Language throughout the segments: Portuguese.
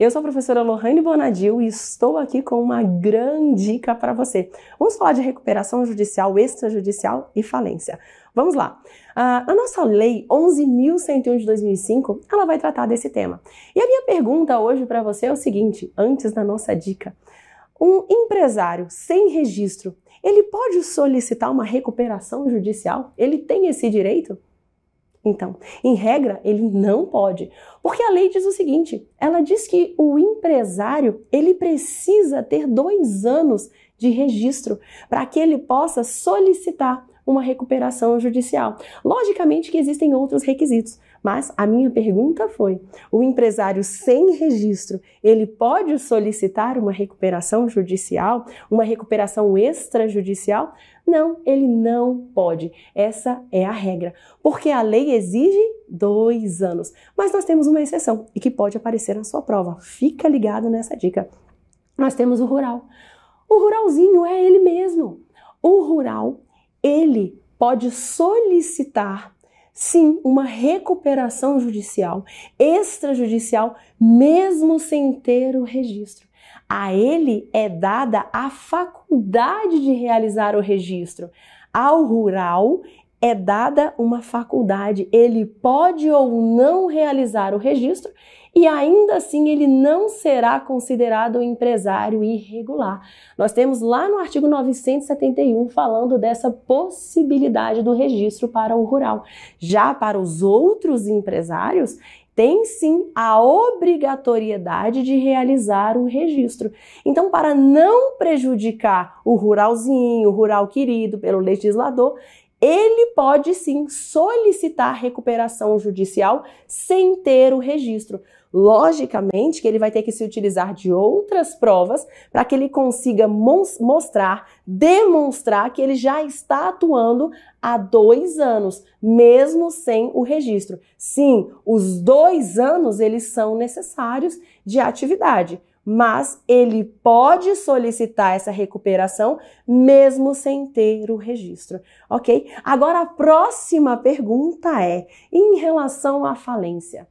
Eu sou a professora Lohane Bonadil e estou aqui com uma grande dica para você. Vamos falar de recuperação judicial, extrajudicial e falência. Vamos lá. Uh, a nossa lei 11.101 de 2005, ela vai tratar desse tema. E a minha pergunta hoje para você é o seguinte, antes da nossa dica. Um empresário sem registro, ele pode solicitar uma recuperação judicial? Ele tem esse direito? Então, em regra, ele não pode, porque a lei diz o seguinte: ela diz que o empresário ele precisa ter dois anos de registro para que ele possa solicitar uma recuperação judicial. Logicamente que existem outros requisitos, mas a minha pergunta foi: o empresário sem registro, ele pode solicitar uma recuperação judicial, uma recuperação extrajudicial? Não, ele não pode. Essa é a regra, porque a lei exige dois anos. Mas nós temos uma exceção e que pode aparecer na sua prova. Fica ligado nessa dica. Nós temos o rural. O ruralzinho é ele mesmo. O rural, ele pode solicitar sim uma recuperação judicial, extrajudicial, mesmo sem ter o registro. A ele é dada a faculdade de realizar o registro. Ao rural é dada uma faculdade, ele pode ou não realizar o registro e ainda assim ele não será considerado empresário irregular. Nós temos lá no artigo 971 falando dessa possibilidade do registro para o rural. Já para os outros empresários, tem sim a obrigatoriedade de realizar o registro. Então, para não prejudicar o ruralzinho, o rural querido pelo legislador, ele pode sim solicitar recuperação judicial sem ter o registro. Logicamente que ele vai ter que se utilizar de outras provas para que ele consiga mostrar, demonstrar que ele já está atuando há dois anos, mesmo sem o registro. Sim, os dois anos eles são necessários de atividade mas ele pode solicitar essa recuperação mesmo sem ter o registro, ok? Agora a próxima pergunta é em relação à falência.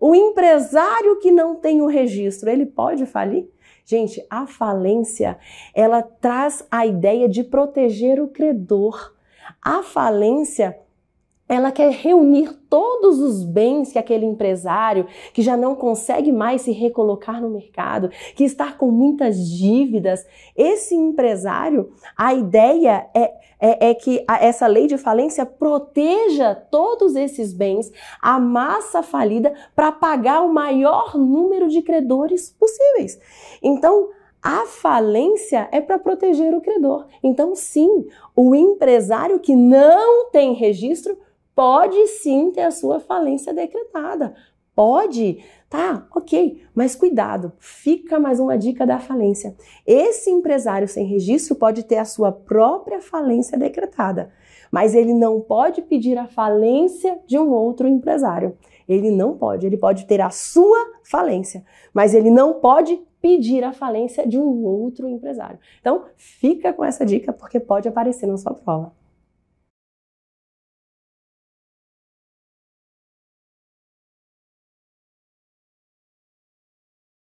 O empresário que não tem o registro, ele pode falir? Gente, a falência, ela traz a ideia de proteger o credor. A falência ela quer reunir todos os bens que aquele empresário que já não consegue mais se recolocar no mercado, que está com muitas dívidas, esse empresário, a ideia é, é, é que a, essa lei de falência proteja todos esses bens, a massa falida, para pagar o maior número de credores possíveis. Então, a falência é para proteger o credor. Então, sim, o empresário que não tem registro pode sim ter a sua falência decretada. Pode, tá, ok, mas cuidado, fica mais uma dica da falência. Esse empresário sem registro pode ter a sua própria falência decretada, mas ele não pode pedir a falência de um outro empresário. Ele não pode, ele pode ter a sua falência, mas ele não pode pedir a falência de um outro empresário. Então, fica com essa dica porque pode aparecer na sua prova.